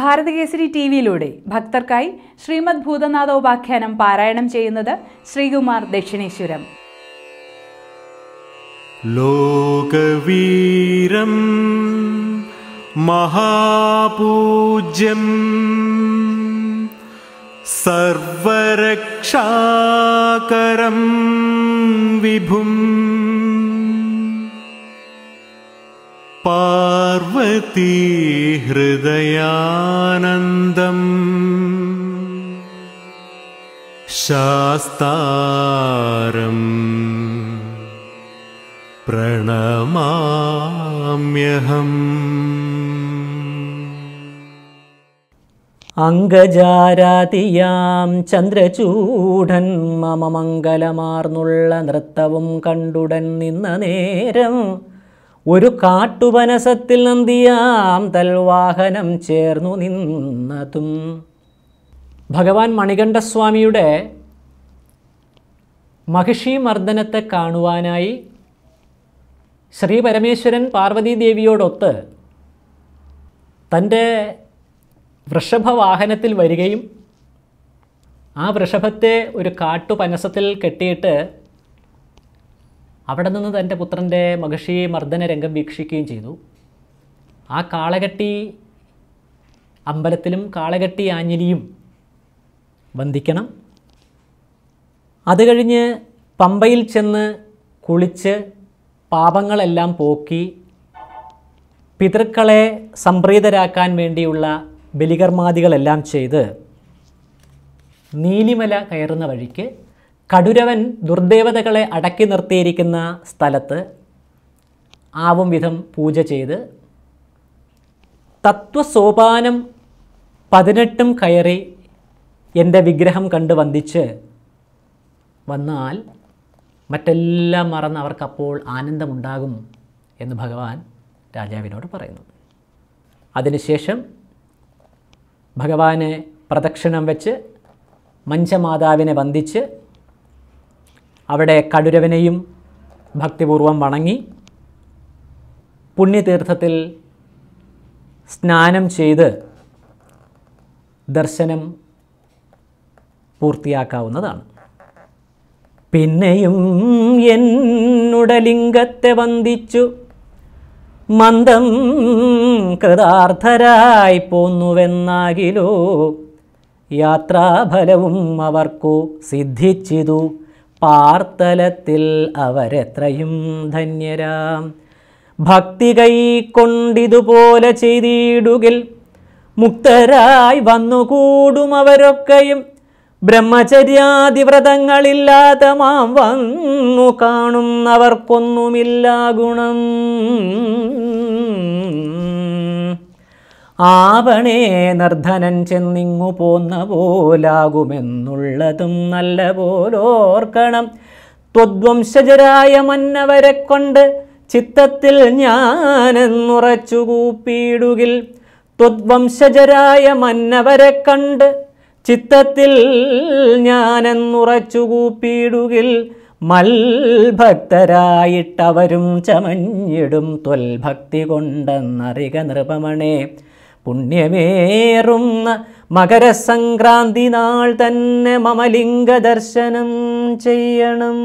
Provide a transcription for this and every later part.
ഭാരതകേസരി T വിയിലൂടെ ഭക്തർക്കായി Shrimad ഭൂതനാഥോപാഖ്യാനം പാരായണം ചെയ്യുന്നത് ശ്രീകുമാർ ദക്ഷിണേശ്വരം ലോകവീരം മഹാപൂജ്യം സർവരക്ഷാകരം വിഭും പാർവതി ഹൃദയാനന്ദം ശാസ്താരം പ്രണമാമ്യഹം അംഗജാരാതിയാം ചന്ദ്രചൂടൻ മമ മംഗലമാർന്നുള്ള നൃത്തവും കണ്ടുടൻ നിന്ന നേരം ഒരു കാട്ടുപനസത്തിൽ നന്ദിയാം തൽവാഹനം ചേർന്നു നിന്നതും ഭഗവാൻ മണികണ്ഠസ്വാമിയുടെ മഹിഷി മർദ്ദനത്തെ കാണുവാനായി ശ്രീ പരമേശ്വരൻ പാർവതീദേവിയോടൊത്ത് തൻ്റെ വൃഷഭവാഹനത്തിൽ വരികയും ആ വൃഷഭത്തെ ഒരു കാട്ടുപനസത്തിൽ കെട്ടിയിട്ട് അവിടെ നിന്ന് തൻ്റെ പുത്രൻ്റെ മഹർഷിയെ മർദ്ദന രംഗം വീക്ഷിക്കുകയും ചെയ്തു ആ കാളകട്ടി അമ്പലത്തിലും കാളകട്ടി ആഞ്ഞിലിയും വന്ദിക്കണം അത് കഴിഞ്ഞ് പമ്പയിൽ ചെന്ന് കുളിച്ച് പാപങ്ങളെല്ലാം പോക്കി പിതൃക്കളെ സംപ്രീതരാക്കാൻ വേണ്ടിയുള്ള ബലികർമാദികളെല്ലാം ചെയ്ത് നീലിമല കയറുന്ന വഴിക്ക് കടുരവൻ ദുർദേവതകളെ അടക്കി നിർത്തിയിരിക്കുന്ന സ്ഥലത്ത് ആവും വിധം പൂജ ചെയ്ത് തത്വസോപാനം പതിനെട്ടും കയറി എൻ്റെ വിഗ്രഹം കണ്ട് വന്ദിച്ച് വന്നാൽ മറ്റെല്ലാം മറന്ന് അവർക്കപ്പോൾ ആനന്ദമുണ്ടാകും എന്ന് ഭഗവാൻ രാജാവിനോട് പറയുന്നു അതിനുശേഷം ഭഗവാനെ പ്രദക്ഷിണം വെച്ച് മഞ്ചമാതാവിനെ വന്ദിച്ച് അവിടെ കടുരവനെയും ഭക്തിപൂർവം വണങ്ങി പുണ്യതീർത്ഥത്തിൽ സ്നാനം ചെയ്ത് ദർശനം പൂർത്തിയാക്കാവുന്നതാണ് പിന്നെയും എന്നുടലിംഗത്തെ വന്ദിച്ചു മന്ദം കൃതാർത്ഥരായി പോന്നുവെന്നാകിലോ യാത്രാഫലവും അവർക്കു സിദ്ധിച്ചിതു പാർത്തലത്തിൽ അവരെത്രയും ധന്യരാം ഭക്തി കൈക്കൊണ്ടിതുപോലെ ചെയ്തിടുകിൽ മുക്തരായി വന്നുകൂടും അവരൊക്കെയും ബ്രഹ്മചര്യാതിവ്രതങ്ങളില്ലാത്ത മാം വന്നു കാണുന്നവർക്കൊന്നുമില്ല ഗുണം ആവണേ നർദ്ധനൻ ചെന്നിങ്ങു പോന്ന പോലാകുമെന്നുള്ളതും നല്ല പോലോർക്കണം ത്വദ്വംശജരായ മന്നവരെ കൊണ്ട് ചിത്തത്തിൽ ഞാനെന്നുറച്ചു കൂപ്പിയിടുകിൽ ത്വദ്വംശജരായ മന്നവരെ കണ്ട് ചിത്തത്തിൽ ഞാനെന്നുറച്ചു കൂപ്പിയിടുകിൽ മൽഭക്തരായിട്ടവരും ചമഞ്ഞിടും ത്വൽഭക്തി കൊണ്ടെന്നറിക നൃപമണേ പുണ്യമേറുന്ന മകരസംക്രാന്തി നാൾ തന്നെ മമലിംഗ ദർശനം ചെയ്യണം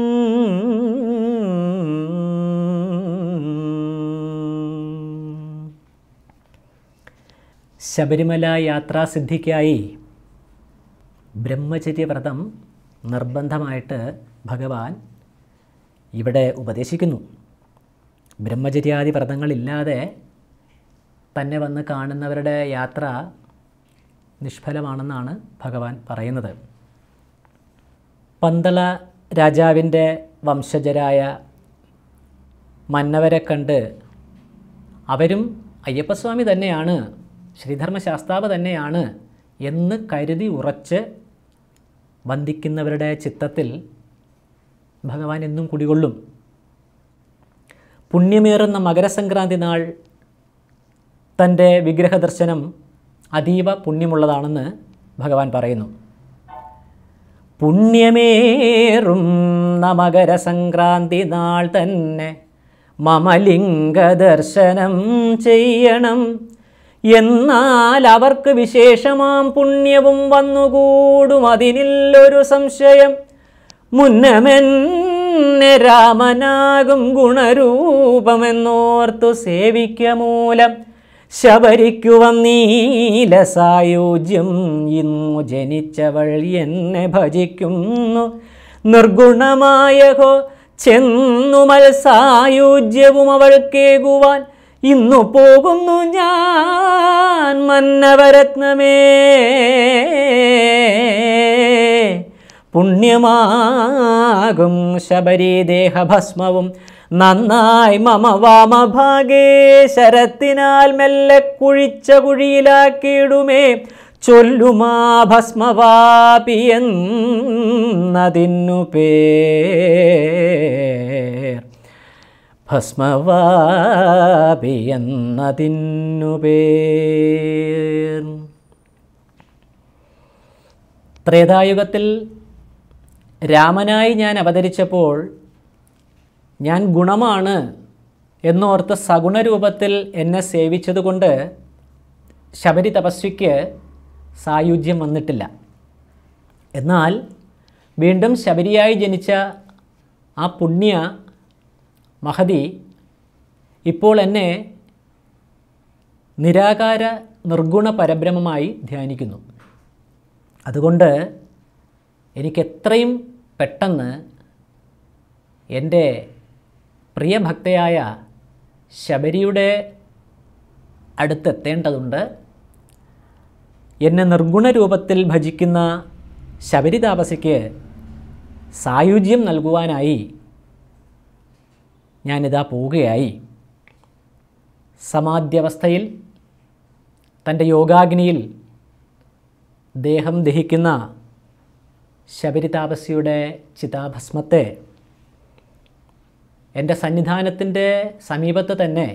ശബരിമല യാത്രാസിദ്ധിക്കായി ബ്രഹ്മചര്യവ്രതം നിർബന്ധമായിട്ട് ഭഗവാൻ ഇവിടെ ഉപദേശിക്കുന്നു ബ്രഹ്മചര്യാദി വ്രതങ്ങളില്ലാതെ തന്നെ വന്ന് കാണുന്നവരുടെ യാത്ര നിഷ്ഫലമാണെന്നാണ് ഭഗവാൻ പറയുന്നത് പന്തള രാജാവിൻ്റെ വംശജരായ മന്നവരെ കണ്ട് അവരും അയ്യപ്പസ്വാമി തന്നെയാണ് ശ്രീധർമ്മശാസ്താവ് തന്നെയാണ് എന്ന് കരുതി ഉറച്ച് വന്ദിക്കുന്നവരുടെ ചിത്തത്തിൽ ഭഗവാൻ എന്നും കുടികൊള്ളും പുണ്യമേറുന്ന മകരസംക്രാന്തി നാൾ തൻ്റെ വിഗ്രഹ ദർശനം അതീവ പുണ്യമുള്ളതാണെന്ന് ഭഗവാൻ പറയുന്നു പുണ്യമേറും നമകര സംക്രാന്തി നാൾ തന്നെ മമലിംഗ ദർശനം ചെയ്യണം എന്നാൽ അവർക്ക് വിശേഷമാം പുണ്യവും വന്നുകൂടും അതിനില്ലൊരു സംശയം മുന്നമെന്നെ രാമനാകും ഗുണരൂപമെന്നോർത്തു സേവിക്ക മൂലം ശബരിക്കു വന്നീല സായുജ്യം ഇന്നു ജനിച്ചവൾ എന്നെ ഭജിക്കുന്നു നിർഗുണമായഹോ ചെന്നുമൽ സായുജ്യവും അവൾക്കേകുവാൻ ഇന്നു പോകുന്നു ഞാൻ മന്നവരത്നമേ പുണ്യമാകും ശബരി ദേഹഭസ്മവും നന്നായി മമ വാമഭാഗേ ശരത്തിനാൽ മെല്ലെ കുഴിച്ച കുഴിയിലാക്കിയിടുമേ ചൊല്ലുമാ ഭസ്മവാപിയെന്നതിന്നു പേർ ഭസ്മവാപിയെന്നതിന്നു പേ ത്രേതായുഗത്തിൽ രാമനായി ഞാൻ അവതരിച്ചപ്പോൾ ഞാൻ ഗുണമാണ് എന്നോർത്ത് സഗുണരൂപത്തിൽ എന്നെ സേവിച്ചതുകൊണ്ട് ശബരി തപസ്വിക്ക് സായുജ്യം വന്നിട്ടില്ല എന്നാൽ വീണ്ടും ശബരിയായി ജനിച്ച ആ പുണ്യ മഹതി ഇപ്പോൾ എന്നെ നിരാകാര നിർഗുണ പരബ്രഹ്മമായി ധ്യാനിക്കുന്നു അതുകൊണ്ട് എനിക്ക് പെട്ടെന്ന് എൻ്റെ പ്രിയഭക്തയായ ശബരിയുടെ അടുത്തെത്തേണ്ടതുണ്ട് എന്നെ നിർഗുണ രൂപത്തിൽ ഭജിക്കുന്ന ശബരി താപസിക്ക് സായുജ്യം നൽകുവാനായി ഞാനിതാ പോവുകയായി സമാധ്യവസ്ഥയിൽ തൻ്റെ യോഗാഗ്നിയിൽ ദേഹം ദഹിക്കുന്ന ശബരി താപസിയുടെ ചിതാഭസ്മത്തെ എൻ്റെ സന്നിധാനത്തിൻ്റെ സമീപത്ത് തന്നെ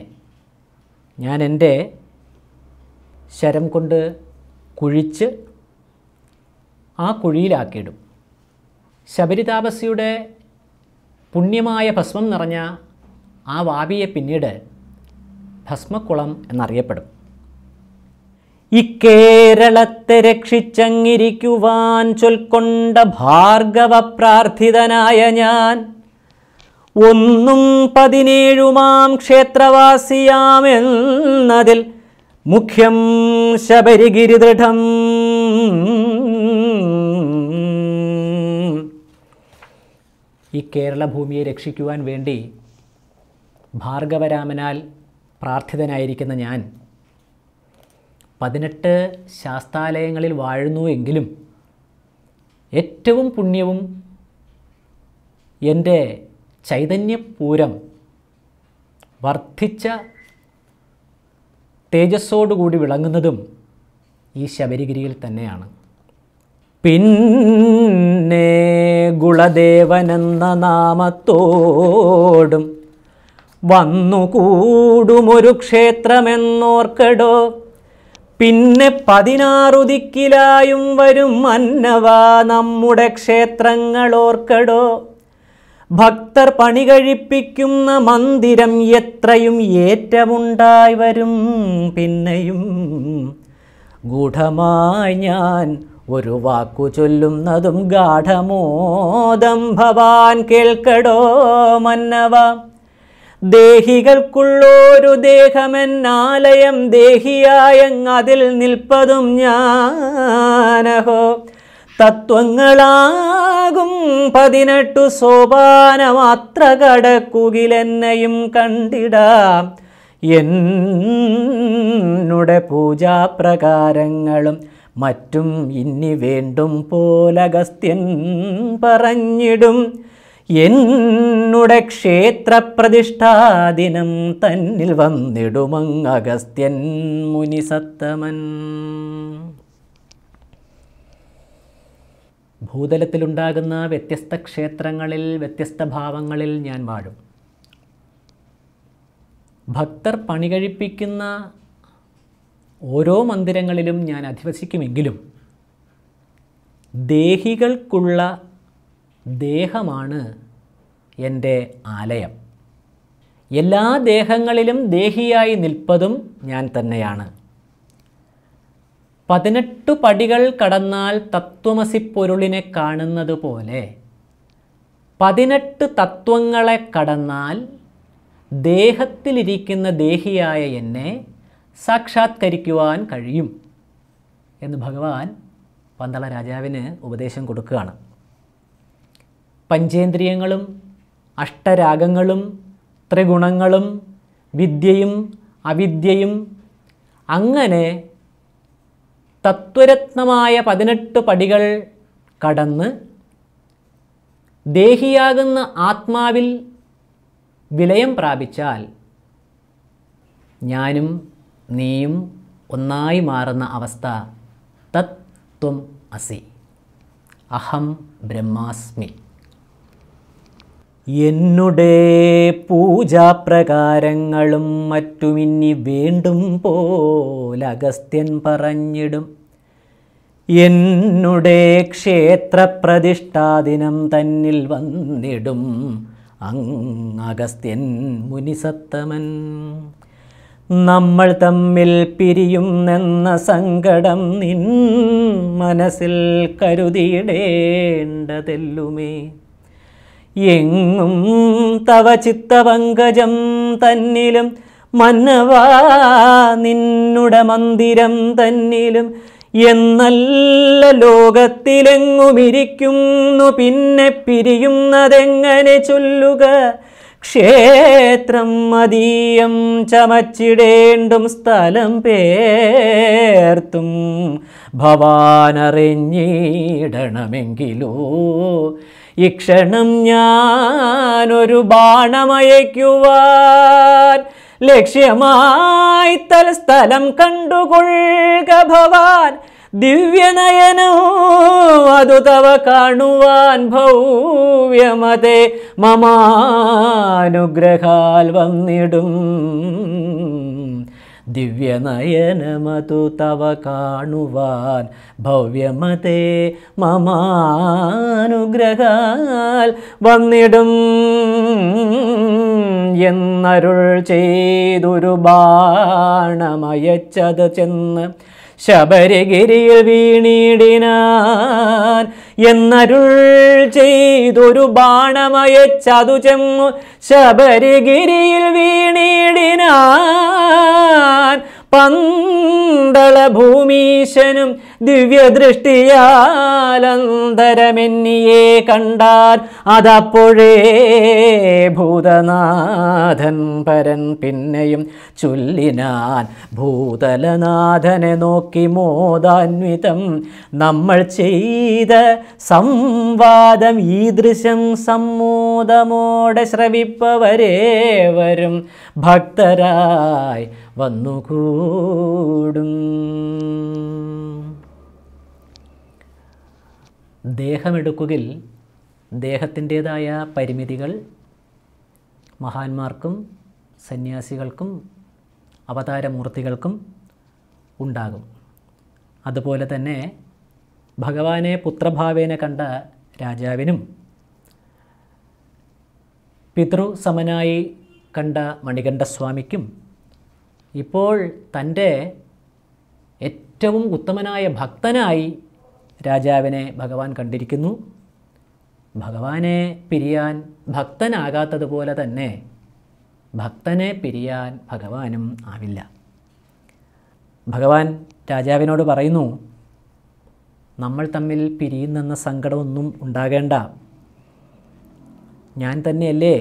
ഞാൻ എൻ്റെ ശരം കൊണ്ട് കുഴിച്ച് ആ കുഴിയിലാക്കിയിടും ശബരിതാപസിയുടെ പുണ്യമായ ഭസ്മം നിറഞ്ഞ ആ വാവിയെ പിന്നീട് ഭസ്മക്കുളം എന്നറിയപ്പെടും ഈ കേരളത്തെ രക്ഷിച്ചങ്ങിരിക്കുവാൻ ചൊൽക്കൊണ്ട ഭാർഗവ പ്രാർത്ഥിതനായ ഞാൻ ഒന്നും പതിനേഴുമാം ക്ഷേത്രവാസിയാമെന്നതിൽ മുഖ്യം ശബരിഗിരി ദൃഢം ഈ കേരള ഭൂമിയെ രക്ഷിക്കുവാൻ വേണ്ടി ഭാർഗവരാമനാൽ പ്രാർത്ഥിതനായിരിക്കുന്ന ഞാൻ പതിനെട്ട് ശാസ്താലയങ്ങളിൽ വാഴുന്നു എങ്കിലും ഏറ്റവും പുണ്യവും എൻ്റെ ചൈതന്യപൂരം വർദ്ധിച്ച തേജസ്സോടുകൂടി വിളങ്ങുന്നതും ഈ ശബരിഗിരിയിൽ തന്നെയാണ് പിന്നെ ഗുളദേവനെന്ന നാമത്തോടും വന്നുകൂടുമൊരു ക്ഷേത്രമെന്നോർക്കടോ പിന്നെ പതിനാറു ദിക്കിലായും വരും അന്നവ നമ്മുടെ ക്ഷേത്രങ്ങളോർക്കടോ ഭക്തർ പണി കഴിപ്പിക്കുന്ന മന്ദിരം എത്രയും ഏറ്റമുണ്ടായി വരും പിന്നെയും ഗൂഢമായി ഞാൻ ഒരു വാക്കു ചൊല്ലുന്നതും ഗാഠമോദം ഭവാൻ കേൾക്കടോ മന്നവ ദേഹികൾക്കുള്ളൊരു ദേഹമെന്നാലയം ദേഹിയായങ്ങതിൽ നിൽപ്പതും ഞാനഹോ തത്വങ്ങളാകും പതിനെട്ടു സോപാനമാത്ര കടക്കുകിലെന്നെയും കണ്ടിടാം എന്നുടെ പൂജാപ്രകാരങ്ങളും മറ്റും ഇനി വേണ്ടും പോലഗസ്ത്യൻ പറഞ്ഞിടും എന്നുടെ ക്ഷേത്രപ്രതിഷ്ഠാദിനം തന്നിൽ വന്നിടുമങ്ങ് അഗസ്ത്യൻ മുനിസത്തമൻ ഭൂതലത്തിലുണ്ടാകുന്ന വ്യത്യസ്ത ക്ഷേത്രങ്ങളിൽ വ്യത്യസ്ത ഭാവങ്ങളിൽ ഞാൻ വാഴും ഭക്തർ പണി കഴിപ്പിക്കുന്ന ഓരോ മന്ദിരങ്ങളിലും ഞാൻ അധിവസിക്കുമെങ്കിലും ദേഹികൾക്കുള്ള ദേഹമാണ് എൻ്റെ ആലയം എല്ലാ ദേഹങ്ങളിലും ദേഹിയായി നിൽപ്പതും ഞാൻ തന്നെയാണ് പതിനെട്ടു പടികൾ കടന്നാൽ തത്വമസി പൊരുളിനെ കാണുന്നത് പോലെ പതിനെട്ട് തത്വങ്ങളെ കടന്നാൽ ദേഹത്തിലിരിക്കുന്ന ദേഹിയായ എന്നെ സാക്ഷാത്കരിക്കുവാൻ കഴിയും എന്ന് ഭഗവാൻ പന്തള രാജാവിന് ഉപദേശം കൊടുക്കുകയാണ് പഞ്ചേന്ദ്രിയങ്ങളും അഷ്ടരാഗങ്ങളും ത്രിഗുണങ്ങളും വിദ്യയും അവിദ്യയും അങ്ങനെ തത്വരത്നമായ പതിനെട്ട് പടികൾ കടന്ന് ദേഹിയാകുന്ന ആത്മാവിൽ വിലയം പ്രാപിച്ചാൽ ഞാനും നീയും ഒന്നായി മാറുന്ന അവസ്ഥ തത്വം അസി അഹം ബ്രഹ്മാസ്മി എന്നുടെ പൂജാപ്രകാരങ്ങളും മറ്റുമിന്നി വീണ്ടും പോലഗസ്ത്യൻ പറഞ്ഞിടും എന്നുടെ ക്ഷേത്രപ്രതിഷ്ഠാദിനം തന്നിൽ വന്നിടും അങ്ങഗസ്ത്യൻ മുനിസത്തമൻ നമ്മൾ തമ്മിൽ പിരിയുന്നെന്ന സങ്കടം നിൻ മനസ്സിൽ കരുതിയിടേണ്ടതെല്ലുമേ എങ്ങും തവ ചിത്തപങ്കജം തന്നിലും മന്നവാ നിന്നുടെ മന്ദിരം തന്നിലും എന്നല്ല ലോകത്തിലെങ്ങുമിരിക്കുന്നു പിന്നെ പിരിയുന്നതെങ്ങനെ ചൊല്ലുക ക്ഷേത്രം മതീയം ചമച്ചിടേണ്ടും സ്ഥലം പേർത്തും ഭവാനറിഞ്ഞിടണമെങ്കിലോ ഇക്ഷണം ഞാനൊരു ബാണമയക്കുവാൻ ലക്ഷ്യമായി തൽസ്ഥലം കണ്ടുകൊള്ളുക ഭവാൻ ദിവ്യനയനോ അതു തവ കാണുവാൻ ഭൗവ്യമതെ മമാനുഗ്രഹാൽ വന്നിടും ദിവ്യനയനമതു തവ കാണുവാൻ ഭവ്യമതേ മമാനുഗ്രഹാൽ വന്നിടും എന്നരുൾ ചെയ്തൊരു ബാണമയച്ചത് ചെന്ന് ശബരഗിരിയിൽ വീണിടിനാൻ എന്നരുൾ ചെയ്തൊരു ബാണമയച്ചതു ചെങ്ങു ശബരഗിരിയിൽ വീണിടിനാൻ പന്തളഭൂമീശനും ദിവ്യദൃഷ്ടിയാലന്തരമെന്നിയെ കണ്ടാൽ അതപ്പോഴേ ഭൂതനാഥൻ പരൻ പിന്നെയും ചൊല്ലിനാൻ ഭൂതലനാഥനെ നോക്കി മോദാന്വിതം നമ്മൾ ചെയ്ത സംവാദം ഈ ദൃശ്യം സമ്മോദമോടെ ശ്രവിപ്പവരേവരും വരും ഭക്തരായി വന്നുകൂടും ദേഹമെടുക്കുകിൽ ദേഹത്തിൻ്റേതായ പരിമിതികൾ മഹാന്മാർക്കും സന്യാസികൾക്കും അവതാരമൂർത്തികൾക്കും ഉണ്ടാകും അതുപോലെ തന്നെ ഭഗവാനെ പുത്രഭാവേനെ കണ്ട രാജാവിനും പിതൃസമനായി കണ്ട മണികണ്ഠസ്വാമിക്കും ഇപ്പോൾ തൻ്റെ ഏറ്റവും ഉത്തമനായ ഭക്തനായി രാജാവിനെ ഭഗവാൻ കണ്ടിരിക്കുന്നു ഭഗവാനെ പിരിയാൻ ഭക്തനാകാത്തതുപോലെ തന്നെ ഭക്തനെ പിരിയാൻ ഭഗവാനും ആവില്ല ഭഗവാൻ രാജാവിനോട് പറയുന്നു നമ്മൾ തമ്മിൽ പിരിയുന്നെന്ന സങ്കടമൊന്നും ഉണ്ടാകേണ്ട ഞാൻ തന്നെയല്ലേ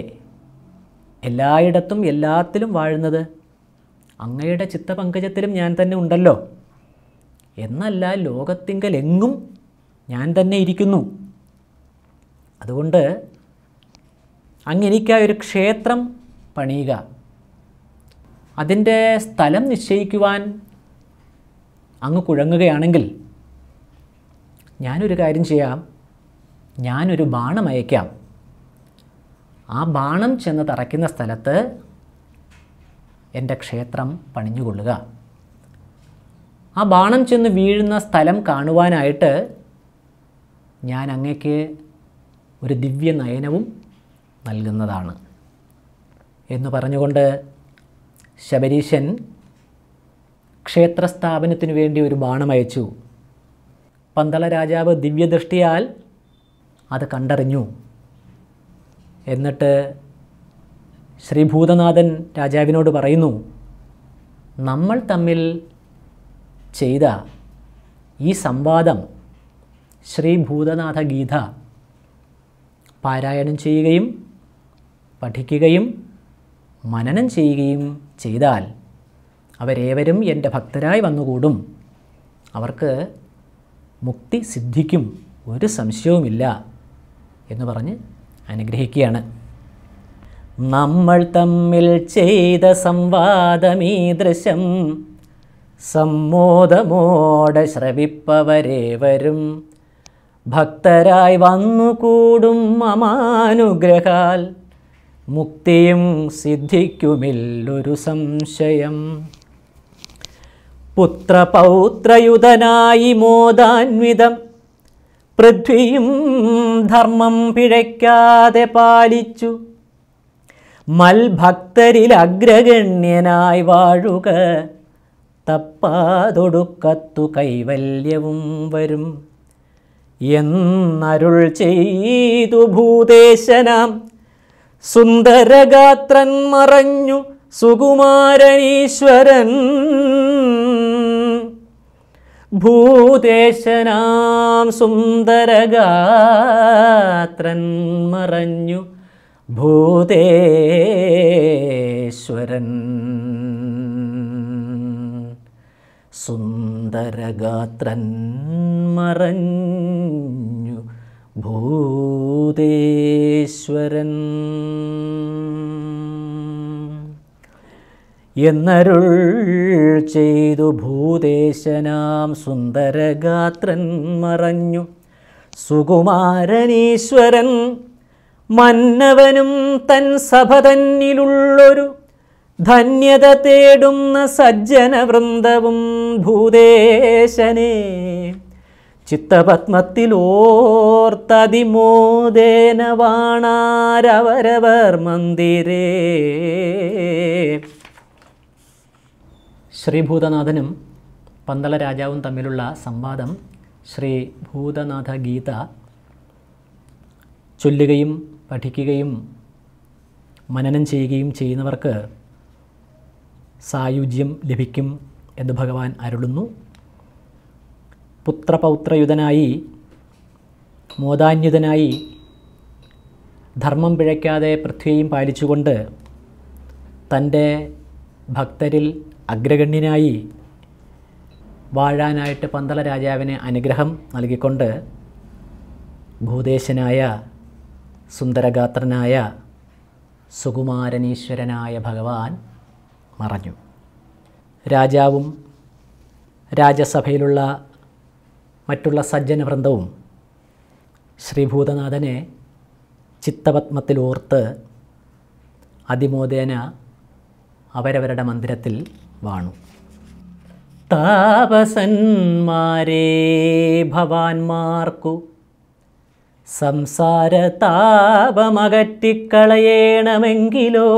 എല്ലായിടത്തും എല്ലാത്തിലും വാഴുന്നത് അങ്ങയുടെ ചിത്തപങ്കജത്തിലും ഞാൻ തന്നെ ഉണ്ടല്ലോ എന്നല്ല ലോകത്തിങ്കൽ എങ്ങും ഞാൻ തന്നെ ഇരിക്കുന്നു അതുകൊണ്ട് അങ്ങെനിക്കായി ഒരു ക്ഷേത്രം പണിയുക അതിൻ്റെ സ്ഥലം നിശ്ചയിക്കുവാൻ അങ്ങ് കുഴങ്ങുകയാണെങ്കിൽ ഞാനൊരു കാര്യം ചെയ്യാം ഞാനൊരു ബാണം അയക്കാം ആ ബാണം ചെന്ന് തറയ്ക്കുന്ന സ്ഥലത്ത് എൻ്റെ ക്ഷേത്രം പണിഞ്ഞുകൊള്ളുക ആ ബാണം ചെന്ന് വീഴുന്ന സ്ഥലം കാണുവാനായിട്ട് ഞാൻ അങ്ങയ്ക്ക് ഒരു ദിവ്യ നയനവും നൽകുന്നതാണ് എന്ന് പറഞ്ഞുകൊണ്ട് ശബരീശൻ ക്ഷേത്രസ്ഥാപനത്തിനു വേണ്ടി ഒരു ബാണം അയച്ചു പന്തള രാജാവ് ദിവ്യദൃഷ്ടിയാൽ അത് കണ്ടറിഞ്ഞു എന്നിട്ട് ശ്രീ രാജാവിനോട് പറയുന്നു നമ്മൾ തമ്മിൽ ചെയ്ത ഈ സംവാദം ശ്രീ ഭൂതനാഥ ഗീത പാരായണം ചെയ്യുകയും പഠിക്കുകയും മനനം ചെയ്യുകയും ചെയ്താൽ അവരേവരും എൻ്റെ ഭക്തരായി വന്നുകൂടും അവർക്ക് മുക്തി സിദ്ധിക്കും ഒരു സംശയവുമില്ല എന്ന് പറഞ്ഞ് അനുഗ്രഹിക്കുകയാണ് നമ്മൾ തമ്മിൽ ചെയ്ത സംവാദമീദൃശം സമ്മോദമോടെ വരും ഭക്തരായി വന്നുകൂടും മമാനുഗ്രഹാൽ മുക്തിയും സിദ്ധിക്കുമില്ലൊരു സംശയം പുത്രപൗത്രയുതനായി മോദാൻവിതം പൃഥ്വിയും ധർമ്മം പിഴയ്ക്കാതെ പാലിച്ചു മൽഭക്തരിൽ അഗ്രഗണ്യനായി വാഴുക തപ്പാതൊടുക്കത്തു കൈവല്യവും വരും എന്നരുൾ ചെയ്തു ഭൂതേശനാം സുന്ദരഗാത്രൻ മറഞ്ഞു സുകുമാരനീശ്വരൻ ഭൂതേശനാം സുന്ദരഗാത്രൻ മറഞ്ഞു ഭൂതേശ്വരൻ സുന്ദരഗാത്രൻ മറഞ്ഞു ഭൂതേശ്വരൻ എന്നരുൾ ചെയ്തു ഭൂതേശനാം സുന്ദരഗാത്രൻ മറഞ്ഞു സുകുമാരനീശ്വരൻ മന്നവനും തൻ സഭ തന്നിലുള്ളൊരു ധന്യത തേടുന്ന സജ്ജനവൃന്ദവും ഭൂതേശനെ ചിത്തപത്മത്തിലോർത്തതിമോദേന വാണാരവരവർ മന്ദിരേ ശ്രീഭൂതനാഥനും പന്തള രാജാവും തമ്മിലുള്ള സംവാദം ശ്രീ ഭൂതനാഥ ഗീത ചൊല്ലുകയും പഠിക്കുകയും മനനം ചെയ്യുകയും ചെയ്യുന്നവർക്ക് സായുജ്യം ലഭിക്കും എന്ന് ഭഗവാൻ അരുളുന്നു പുത്രപൗത്രയുതനായി മോദാന്യുതനായി ധർമ്മം പിഴയ്ക്കാതെ പൃഥ്വിയും പാലിച്ചുകൊണ്ട് തൻ്റെ ഭക്തരിൽ അഗ്രഗണ്യനായി വാഴാനായിട്ട് പന്തള രാജാവിന് അനുഗ്രഹം നൽകിക്കൊണ്ട് ഭൂദേശനായ സുന്ദരഗാത്രനായ സുകുമാരനീശ്വരനായ ഭഗവാൻ മറഞ്ഞു രാജാവും രാജസഭയിലുള്ള മറ്റുള്ള സജ്ജനവൃന്ദവും ശ്രീഭൂതനാഥനെ ചിത്തപത്മത്തിലോർത്ത് അതിമോദേന അവരവരുടെ മന്ദിരത്തിൽ വാണു താപസന്മാരേ ഭവാന്മാർക്കു സംസാരതാപമകറ്റിക്കളയേണമെങ്കിലോ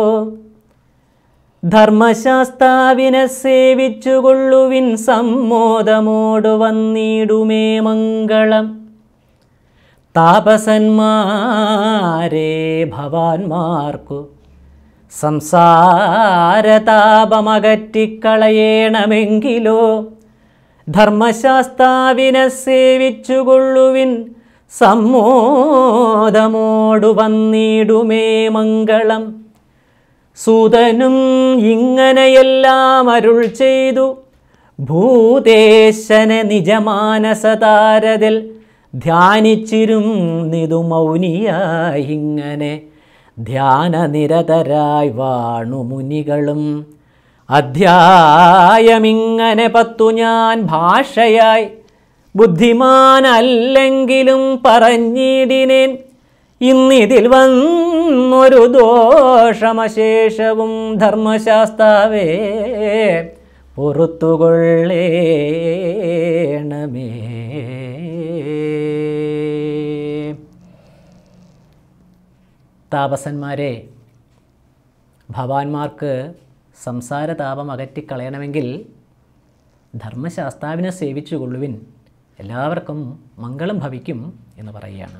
ധർമ്മശാസ്താവിനെ സേവിച്ചുകൊള്ളുവിൻ സമ്മോദമോട് വന്നിടുമേ മംഗളം താപസന്മാരെ ഭവാന്മാർക്കു സംസാരതാപമകറ്റിക്കളയേണമെങ്കിലോ ധർമ്മശാസ്താവിനെ സേവിച്ചുകൊള്ളുവിൻ സമ്മോദമോടു വന്നിടുമേ മംഗളം സുതനും ഇങ്ങനെയെല്ലാം അരുൾ ചെയ്തു ഭൂതേശനെ നിജമാനസതാരതിൽ ധ്യാനിച്ചിരും നിതു മൗനിയായിങ്ങനെ ധ്യാനനിരതരായി വാണു മുനികളും അധ്യായമിങ്ങനെ പത്തു ഞാൻ ഭാഷയായി ബുദ്ധിമാനല്ലെങ്കിലും പറഞ്ഞിടിനേൻ ഇന്നിതിൽ വന്നൊരു ദോഷമശേഷവും ധർമ്മശാസ്താവേ പുറത്തുകൊള്ളേണമേ താപസന്മാരെ ഭവാന്മാർക്ക് സംസാരതാപം അകറ്റിക്കളയണമെങ്കിൽ ധർമ്മശാസ്താവിനെ സേവിച്ചുകൊള്ളുവിൻ എല്ലാവർക്കും മംഗളം ഭവിക്കും എന്ന് പറയുകയാണ്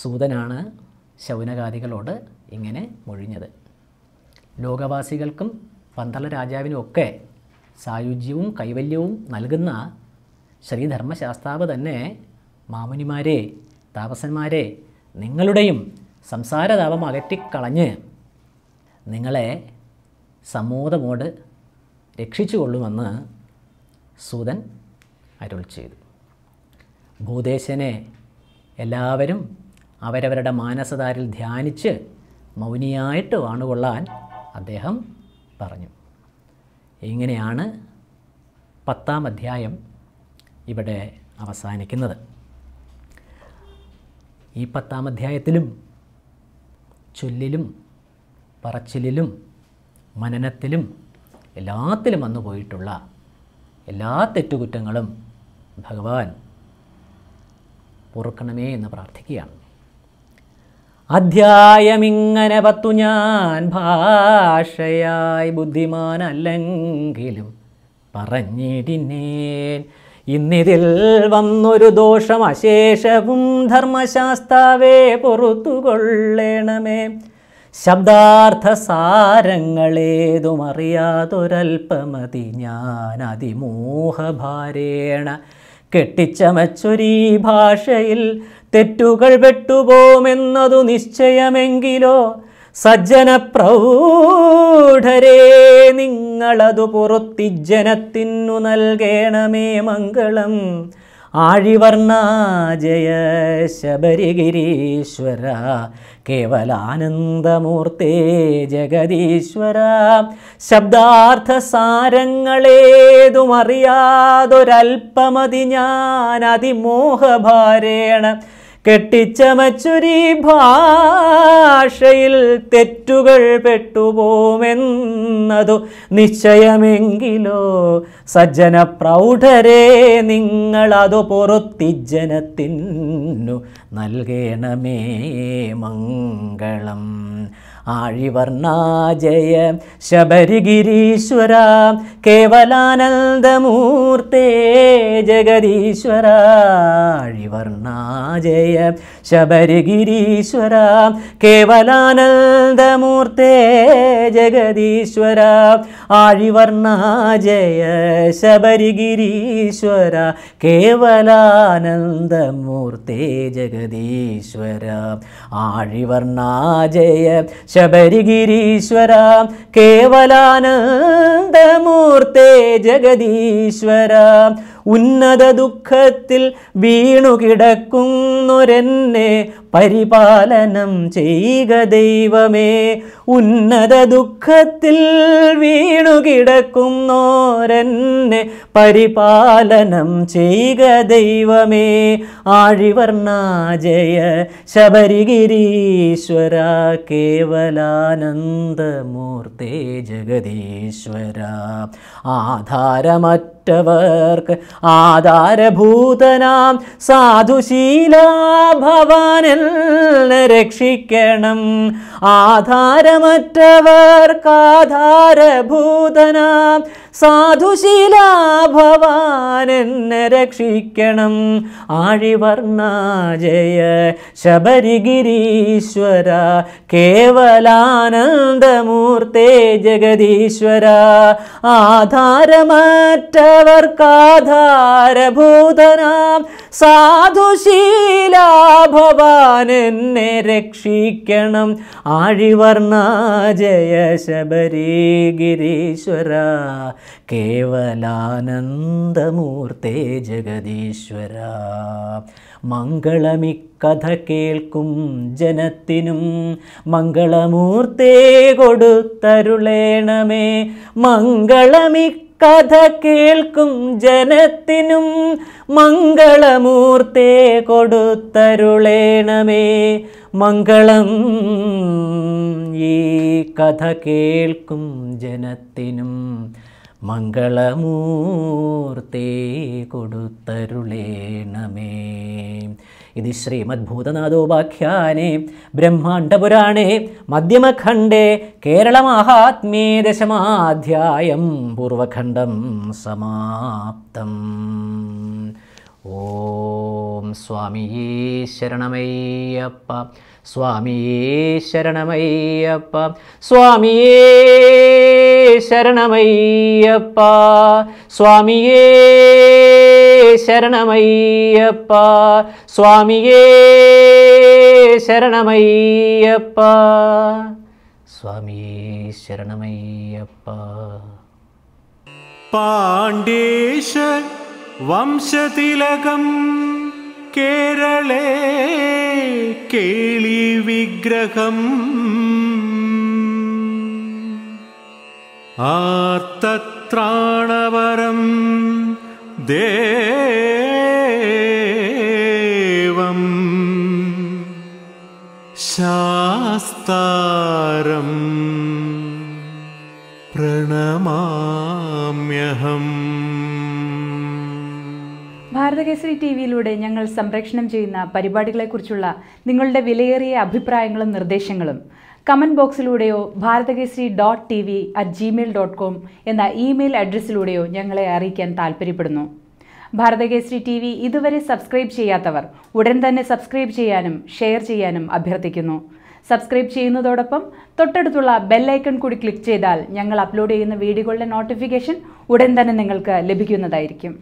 സൂതനാണ് ശൗനകാദികളോട് ഇങ്ങനെ മൊഴിഞ്ഞത് ലോകവാസികൾക്കും പന്തള രാജാവിനുമൊക്കെ സായുജ്യവും കൈവല്യവും നൽകുന്ന ശ്രീധർമ്മശാസ്താവ് തന്നെ മാമുനിമാരെ താപസന്മാരെ നിങ്ങളുടെയും സംസാരതാപം അകറ്റിക്കളഞ്ഞ് നിങ്ങളെ സമൂതമോട് രക്ഷിച്ചുകൊള്ളുമെന്ന് സൂതൻ അരുൾ ചെയ്തു ഭൂദേശനെ എല്ലാവരും അവരവരുടെ മാനസധാരിൽ ധ്യാനിച്ച് മൗനിയായിട്ട് വാണുകൊള്ളാൻ അദ്ദേഹം പറഞ്ഞു ഇങ്ങനെയാണ് പത്താം അധ്യായം ഇവിടെ അവസാനിക്കുന്നത് ഈ പത്താം അധ്യായത്തിലും ചൊല്ലിലും പറച്ചിലും മനനത്തിലും എല്ലാത്തിലും വന്നു പോയിട്ടുള്ള എല്ലാ തെറ്റുകുറ്റങ്ങളും ഭഗവാൻ പൊറുക്കണമേ എന്ന് പ്രാർത്ഥിക്കുകയാണ് അധ്യായമിങ്ങനെ പത്തു ഞാൻ ഭാഷയായി ബുദ്ധിമാനല്ലെങ്കിലും പറഞ്ഞിടിനേൻ ഇന്നിതിൽ വന്നൊരു ദോഷം അശേഷവും ധർമ്മശാസ്താവേ പൊറത്തുകൊള്ളേണമേ ശബ്ദാർത്ഥ സാരങ്ങളേതുമറിയാതൊരൽപ്പമതി ഞാൻ അതിമോഹഭാരേണ കെട്ടിച്ചമച്ചൊരീ ഭാഷയിൽ തെറ്റുകൾ വെട്ടുപോമെന്നതു നിശ്ചയമെങ്കിലോ സജ്ജന പ്രൗഢരേ നിങ്ങളതു ജനത്തിനു നൽകേണമേ മംഗളം ആഴിവർണ ജയ ശബരിഗിരീശ്വര കേവലാനന്ദമൂർത്തേ ജഗദീശ്വര ശബ്ദാർത്ഥ സാരങ്ങളേതുമറിയാതൊരൽപ്പമതി ഞാൻ അതിമോഹഭാരേണ കെട്ടിച്ചമച്ചുരി ഭാഷയിൽ തെറ്റുകൾ പെട്ടുപോമെന്നതു നിശ്ചയമെങ്കിലോ സജ്ജന പ്രൗഢരെ നിങ്ങളതു ജനത്തിനു നൽകേണമേ മംഗളം ആഴിവർണാജയ ശബരിഗിരീശ്വര കേവലാനന്ദമൂർത്തേ ജഗദീശ്വര ആഴിവർണാജയ ശബരിഗിരീശ്വര കേവലാനന്ദമൂർത്തേ ജഗദീശ്വര ആഴിവർണാജയ ശബരിഗിരീശ്വര കേവലാനന്ദമൂർത്തേ ജഗദീശ്വര ആഴിവർണാജയ ശബരിഗിരീശ്വര കേവലാനന്ദമൂർത്തെ ജഗദീശ്വര ഉന്നത ദുഃഖത്തിൽ വീണുകിടക്കുന്നൊരെന്നെ പരിപാലനം ചെയ്യുക ദൈവമേ ഉന്നത ദുഃഖത്തിൽ വീണുകിടക്കുന്നോരെന്നെ പരിപാലനം ചെയ്യുക ദൈവമേ ആഴിവർണാജയ ശബരിഗിരീശ്വര കേവലാനന്ദമൂർത്തി ജഗദീശ്വര ആധാരമറ്റ മറ്റവർക്ക് ആധാരഭൂതനാം സാധുശീലാ ഭവാനൻ രക്ഷിക്കണം ആധാരമറ്റവർക്കാധാരഭൂതനാം സാധുശീലാഭവാനെന്നെ രക്ഷിക്കണം ആഴിവർണ്ണ ജയ ശബരിഗിരീശ്വര കേവലാനന്ദമൂർത്തേ ജഗദീശ്വര ആധാരമറ്റവർക്കാധാരഭൂതനാം സാധുശീലാഭവാനെന്നെ രക്ഷിക്കണം ആഴിവർണ്ണ ജയ ശബരി ഗിരീശ്വര കേവലാനന്ദമൂർത്തേ ജഗദീശ്വര മംഗളമിക്കഥ കേൾക്കും ജനത്തിനും മംഗളമൂർത്തെ കൊടുത്തരുളേണമേ മംഗളമിക്കഥ കേൾക്കും ജനത്തിനും മംഗളമൂർത്തെ കൊടുത്തരുളേണമേ മംഗളം ഈ കഥ കേൾക്കും ജനത്തിനും മംഗളമൂർത്തേ കൊടുത്തരുളേണമേ ഇത് ശ്രീമദ്ഭൂതനാഥോപാഖ്യാനെ ബ്രഹ്മാണ്ഡപുരാണേ മധ്യമഖണ്ഡേ കേരളമാഹാത്മ്യേ ദശമാധ്യായം പൂർവഖണ്ഡം സമാപ്തം ஓம் சுவாமியே சரணமையப்பா சுவாமியே சரணமையப்பா சுவாமியே சரணமையப்பா சுவாமியே சரணமையப்பா சுவாமியே சரணமையப்பா சுவாமியே சரணமையப்பா பாண்டேஷன் വംശതിലകം കേരളേ കേളി വിഗ്രഹം ആർത്തത്രാണവരം ദേവം ശാസ്താരം പ്രണമാമ്യഹം ഭാരതകേസരി ടി വിയിലൂടെ ഞങ്ങൾ സംപ്രേഷണം ചെയ്യുന്ന പരിപാടികളെക്കുറിച്ചുള്ള നിങ്ങളുടെ വിലയേറിയ അഭിപ്രായങ്ങളും നിർദ്ദേശങ്ങളും കമൻറ്റ് ബോക്സിലൂടെയോ Bharatakesari dot T V at Gmail dot com എന്ന ഇമെയിൽ അഡ്രസ്സിലൂടെയോ ഞങ്ങളെ അറിയിക്കാൻ താൽപ്പര്യപ്പെടുന്നു ഭാരതകേസരി ടി വി ഇതുവരെ സബ്സ്ക്രൈബ് ചെയ്യാത്തവർ ഉടൻ തന്നെ സബ്സ്ക്രൈബ് ചെയ്യാനും ഷെയർ ചെയ്യാനും അഭ്യർത്ഥിക്കുന്നു സബ്സ്ക്രൈബ് ചെയ്യുന്നതോടൊപ്പം തൊട്ടടുത്തുള്ള ബെല്ലൈക്കൺ കൂടി ക്ലിക്ക് ചെയ്താൽ ഞങ്ങൾ അപ്ലോഡ് ചെയ്യുന്ന വീഡിയോകളുടെ നോട്ടിഫിക്കേഷൻ ഉടൻ തന്നെ നിങ്ങൾക്ക് ലഭിക്കുന്നതായിരിക്കും